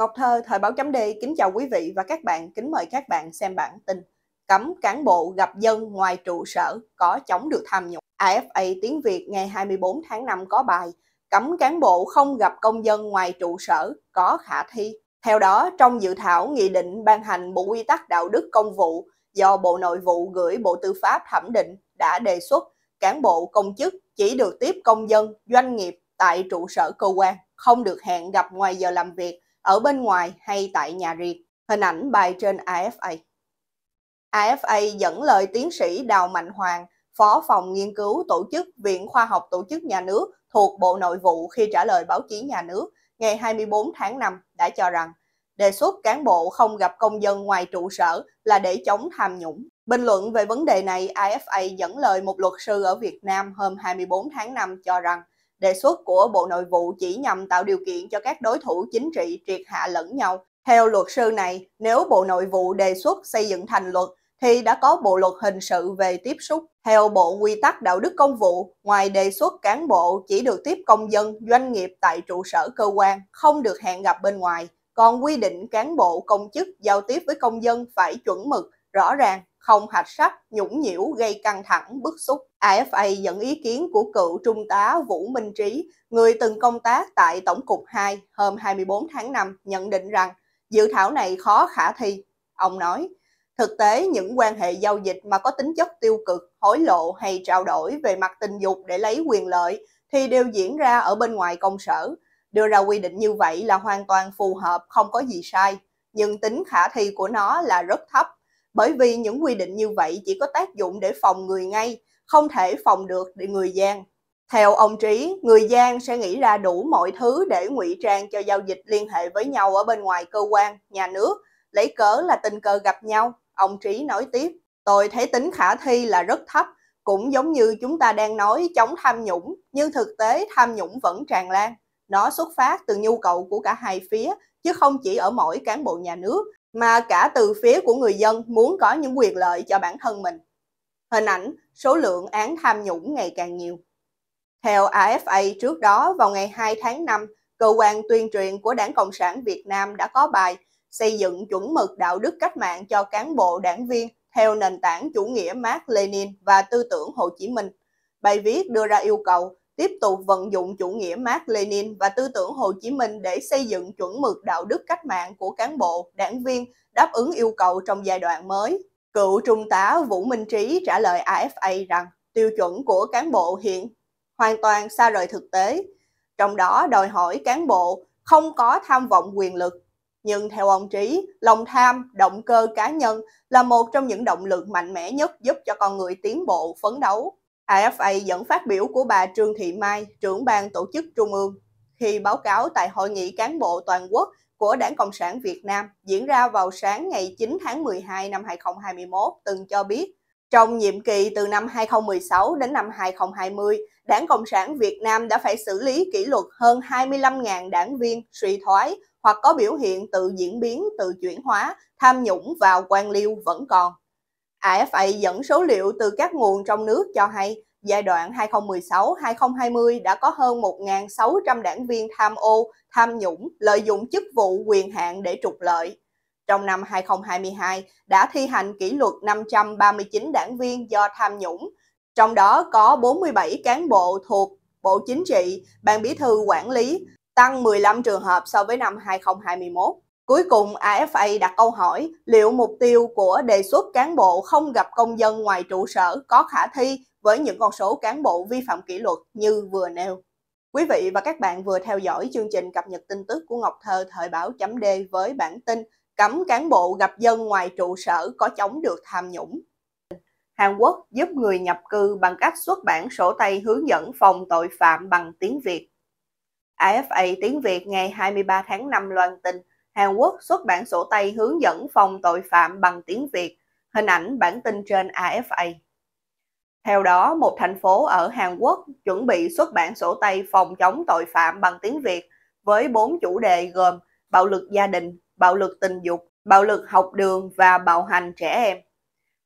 Ngọc Thơ, Thời báo chấm D, kính chào quý vị và các bạn, kính mời các bạn xem bản tin Cấm cán bộ gặp dân ngoài trụ sở có chống được tham nhũng. AFA Tiếng Việt ngày 24 tháng 5 có bài Cấm cán bộ không gặp công dân ngoài trụ sở có khả thi. Theo đó, trong dự thảo nghị định ban hành Bộ Quy tắc Đạo đức Công vụ do Bộ Nội vụ gửi Bộ Tư pháp thẩm định đã đề xuất cán bộ công chức chỉ được tiếp công dân, doanh nghiệp tại trụ sở cơ quan, không được hẹn gặp ngoài giờ làm việc ở bên ngoài hay tại nhà riêng. Hình ảnh bài trên AFA. AFA dẫn lời tiến sĩ Đào Mạnh Hoàng, Phó phòng nghiên cứu tổ chức Viện Khoa học Tổ chức Nhà nước thuộc Bộ Nội vụ khi trả lời báo chí nhà nước ngày 24 tháng 5 đã cho rằng đề xuất cán bộ không gặp công dân ngoài trụ sở là để chống tham nhũng. Bình luận về vấn đề này, AFA dẫn lời một luật sư ở Việt Nam hôm 24 tháng 5 cho rằng Đề xuất của Bộ Nội vụ chỉ nhằm tạo điều kiện cho các đối thủ chính trị triệt hạ lẫn nhau. Theo luật sư này, nếu Bộ Nội vụ đề xuất xây dựng thành luật thì đã có bộ luật hình sự về tiếp xúc. Theo Bộ Quy tắc Đạo đức Công vụ, ngoài đề xuất cán bộ chỉ được tiếp công dân, doanh nghiệp tại trụ sở cơ quan, không được hẹn gặp bên ngoài, còn quy định cán bộ công chức giao tiếp với công dân phải chuẩn mực, rõ ràng không hạch sách, nhũng nhiễu gây căng thẳng, bức xúc. AFA dẫn ý kiến của cựu Trung tá Vũ Minh Trí, người từng công tác tại Tổng cục 2 hôm 24 tháng 5 nhận định rằng dự thảo này khó khả thi. Ông nói, thực tế những quan hệ giao dịch mà có tính chất tiêu cực, hối lộ hay trao đổi về mặt tình dục để lấy quyền lợi thì đều diễn ra ở bên ngoài công sở. Đưa ra quy định như vậy là hoàn toàn phù hợp, không có gì sai, nhưng tính khả thi của nó là rất thấp bởi vì những quy định như vậy chỉ có tác dụng để phòng người ngay, không thể phòng được để người gian. Theo ông Trí, người gian sẽ nghĩ ra đủ mọi thứ để ngụy trang cho giao dịch liên hệ với nhau ở bên ngoài cơ quan, nhà nước, lấy cớ là tình cờ gặp nhau. Ông Trí nói tiếp, tôi thấy tính khả thi là rất thấp, cũng giống như chúng ta đang nói chống tham nhũng, nhưng thực tế tham nhũng vẫn tràn lan. Nó xuất phát từ nhu cầu của cả hai phía, chứ không chỉ ở mỗi cán bộ nhà nước, mà cả từ phía của người dân muốn có những quyền lợi cho bản thân mình. Hình ảnh số lượng án tham nhũng ngày càng nhiều. Theo AFA trước đó vào ngày 2 tháng 5, cơ quan tuyên truyền của Đảng Cộng sản Việt Nam đã có bài xây dựng chuẩn mực đạo đức cách mạng cho cán bộ đảng viên theo nền tảng chủ nghĩa Mark Lenin và tư tưởng Hồ Chí Minh. Bài viết đưa ra yêu cầu tiếp tục vận dụng chủ nghĩa Mark Lenin và tư tưởng Hồ Chí Minh để xây dựng chuẩn mực đạo đức cách mạng của cán bộ, đảng viên đáp ứng yêu cầu trong giai đoạn mới. Cựu Trung tá Vũ Minh Trí trả lời AFA rằng tiêu chuẩn của cán bộ hiện hoàn toàn xa rời thực tế, trong đó đòi hỏi cán bộ không có tham vọng quyền lực. Nhưng theo ông Trí, lòng tham, động cơ cá nhân là một trong những động lực mạnh mẽ nhất giúp cho con người tiến bộ, phấn đấu AFA dẫn phát biểu của bà Trương Thị Mai, trưởng ban tổ chức Trung ương, khi báo cáo tại Hội nghị cán bộ toàn quốc của Đảng Cộng sản Việt Nam diễn ra vào sáng ngày 9 tháng 12 năm 2021 từng cho biết trong nhiệm kỳ từ năm 2016 đến năm 2020, Đảng Cộng sản Việt Nam đã phải xử lý kỷ luật hơn 25.000 đảng viên suy thoái hoặc có biểu hiện tự diễn biến, tự chuyển hóa, tham nhũng và quan liêu vẫn còn. AFA dẫn số liệu từ các nguồn trong nước cho hay, giai đoạn 2016-2020 đã có hơn 1.600 đảng viên tham ô, tham nhũng, lợi dụng chức vụ quyền hạn để trục lợi. Trong năm 2022 đã thi hành kỷ luật 539 đảng viên do tham nhũng, trong đó có 47 cán bộ thuộc Bộ Chính trị, Ban Bí thư quản lý, tăng 15 trường hợp so với năm 2021. Cuối cùng, AFA đặt câu hỏi liệu mục tiêu của đề xuất cán bộ không gặp công dân ngoài trụ sở có khả thi với những con số cán bộ vi phạm kỷ luật như vừa nêu. Quý vị và các bạn vừa theo dõi chương trình cập nhật tin tức của Ngọc Thơ thời báo chấm D với bản tin cấm cán bộ gặp dân ngoài trụ sở có chống được tham nhũng. Hàn Quốc giúp người nhập cư bằng cách xuất bản sổ tay hướng dẫn phòng tội phạm bằng tiếng Việt. AFA tiếng Việt ngày 23 tháng 5 loan tin Hàn Quốc xuất bản sổ tay hướng dẫn phòng tội phạm bằng tiếng Việt, hình ảnh bản tin trên AFA. Theo đó, một thành phố ở Hàn Quốc chuẩn bị xuất bản sổ tay phòng chống tội phạm bằng tiếng Việt với bốn chủ đề gồm bạo lực gia đình, bạo lực tình dục, bạo lực học đường và bạo hành trẻ em.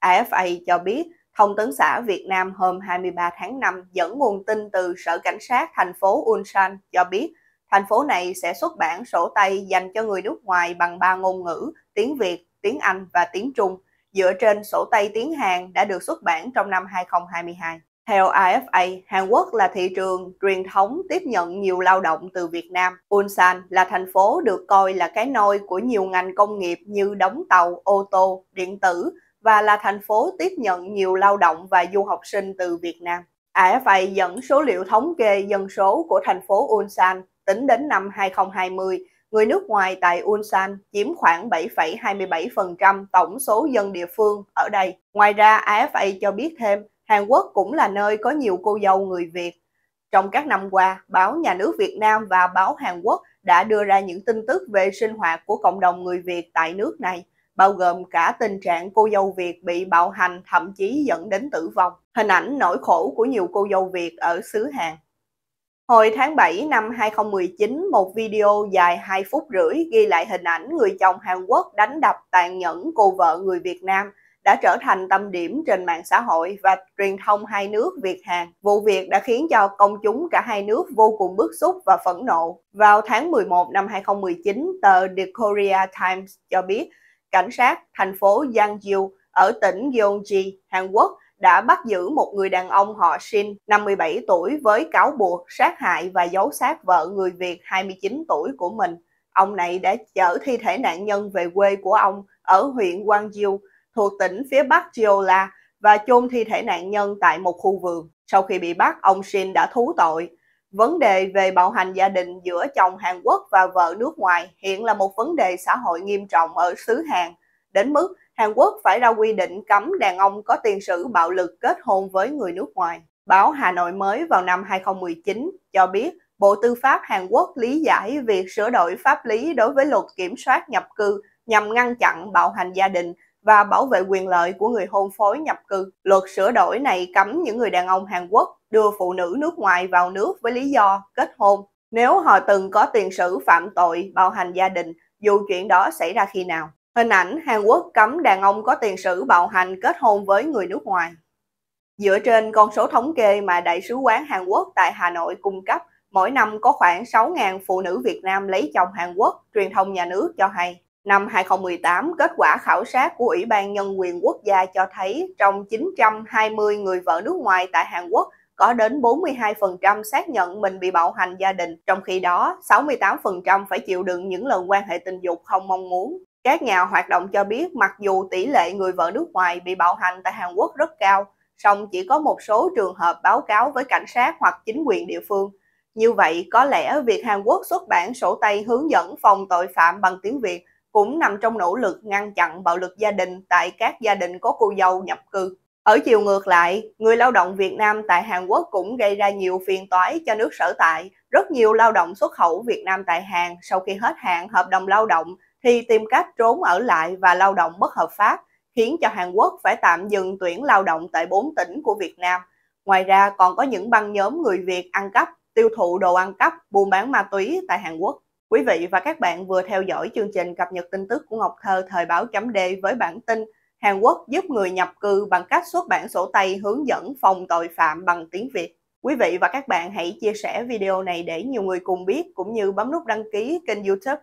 AFA cho biết, Thông tấn xã Việt Nam hôm 23 tháng 5 dẫn nguồn tin từ Sở Cảnh sát thành phố Ulsan cho biết Thành phố này sẽ xuất bản sổ tay dành cho người nước ngoài bằng ba ngôn ngữ, tiếng Việt, tiếng Anh và tiếng Trung, dựa trên sổ tay tiếng Hàn đã được xuất bản trong năm 2022. Theo IFA, Hàn Quốc là thị trường truyền thống tiếp nhận nhiều lao động từ Việt Nam. Ulsan là thành phố được coi là cái nôi của nhiều ngành công nghiệp như đóng tàu, ô tô, điện tử và là thành phố tiếp nhận nhiều lao động và du học sinh từ Việt Nam. AFA dẫn số liệu thống kê dân số của thành phố Ulsan tính đến năm 2020, người nước ngoài tại Ulsan chiếm khoảng 7,27% tổng số dân địa phương ở đây. Ngoài ra, AFA cho biết thêm, Hàn Quốc cũng là nơi có nhiều cô dâu người Việt. Trong các năm qua, báo Nhà nước Việt Nam và báo Hàn Quốc đã đưa ra những tin tức về sinh hoạt của cộng đồng người Việt tại nước này, bao gồm cả tình trạng cô dâu Việt bị bạo hành thậm chí dẫn đến tử vong, hình ảnh nỗi khổ của nhiều cô dâu Việt ở xứ Hàn. Hồi tháng 7 năm 2019, một video dài 2 phút rưỡi ghi lại hình ảnh người chồng Hàn Quốc đánh đập tàn nhẫn cô vợ người Việt Nam đã trở thành tâm điểm trên mạng xã hội và truyền thông hai nước Việt Hàn. Vụ việc đã khiến cho công chúng cả hai nước vô cùng bức xúc và phẫn nộ. Vào tháng 11 năm 2019, tờ The Korea Times cho biết cảnh sát thành phố Yangju ở tỉnh Gyeonggi, Hàn Quốc đã bắt giữ một người đàn ông họ Shin, 57 tuổi với cáo buộc sát hại và giấu xác vợ người Việt 29 tuổi của mình. Ông này đã chở thi thể nạn nhân về quê của ông ở huyện Quang Diêu, thuộc tỉnh phía bắc Jeolla và chôn thi thể nạn nhân tại một khu vườn. Sau khi bị bắt, ông Shin đã thú tội. Vấn đề về bạo hành gia đình giữa chồng Hàn Quốc và vợ nước ngoài hiện là một vấn đề xã hội nghiêm trọng ở xứ Hàn, đến mức Hàn Quốc phải ra quy định cấm đàn ông có tiền sử bạo lực kết hôn với người nước ngoài. Báo Hà Nội mới vào năm 2019 cho biết Bộ Tư pháp Hàn Quốc lý giải việc sửa đổi pháp lý đối với luật kiểm soát nhập cư nhằm ngăn chặn bạo hành gia đình và bảo vệ quyền lợi của người hôn phối nhập cư. Luật sửa đổi này cấm những người đàn ông Hàn Quốc đưa phụ nữ nước ngoài vào nước với lý do kết hôn nếu họ từng có tiền sử phạm tội bạo hành gia đình dù chuyện đó xảy ra khi nào. Hình ảnh Hàn Quốc cấm đàn ông có tiền sử bạo hành kết hôn với người nước ngoài. Dựa trên con số thống kê mà Đại sứ quán Hàn Quốc tại Hà Nội cung cấp, mỗi năm có khoảng 6.000 phụ nữ Việt Nam lấy chồng Hàn Quốc, truyền thông nhà nước cho hay. Năm 2018, kết quả khảo sát của Ủy ban Nhân quyền Quốc gia cho thấy trong 920 người vợ nước ngoài tại Hàn Quốc, có đến 42% xác nhận mình bị bạo hành gia đình, trong khi đó 68% phải chịu đựng những lần quan hệ tình dục không mong muốn. Các nhà hoạt động cho biết mặc dù tỷ lệ người vợ nước ngoài bị bạo hành tại Hàn Quốc rất cao, song chỉ có một số trường hợp báo cáo với cảnh sát hoặc chính quyền địa phương. Như vậy, có lẽ việc Hàn Quốc xuất bản sổ tay hướng dẫn phòng tội phạm bằng tiếng Việt cũng nằm trong nỗ lực ngăn chặn bạo lực gia đình tại các gia đình có cô dâu nhập cư. Ở chiều ngược lại, người lao động Việt Nam tại Hàn Quốc cũng gây ra nhiều phiền toái cho nước sở tại. Rất nhiều lao động xuất khẩu Việt Nam tại Hàn sau khi hết hạn hợp đồng lao động thì tìm cách trốn ở lại và lao động bất hợp pháp, khiến cho Hàn Quốc phải tạm dừng tuyển lao động tại 4 tỉnh của Việt Nam. Ngoài ra còn có những băng nhóm người Việt ăn cắp, tiêu thụ đồ ăn cắp, buôn bán ma túy tại Hàn Quốc. Quý vị và các bạn vừa theo dõi chương trình cập nhật tin tức của Ngọc Thơ thời báo chấm D với bản tin Hàn Quốc giúp người nhập cư bằng cách xuất bản sổ tay hướng dẫn phòng tội phạm bằng tiếng Việt. Quý vị và các bạn hãy chia sẻ video này để nhiều người cùng biết cũng như bấm nút đăng ký kênh youtube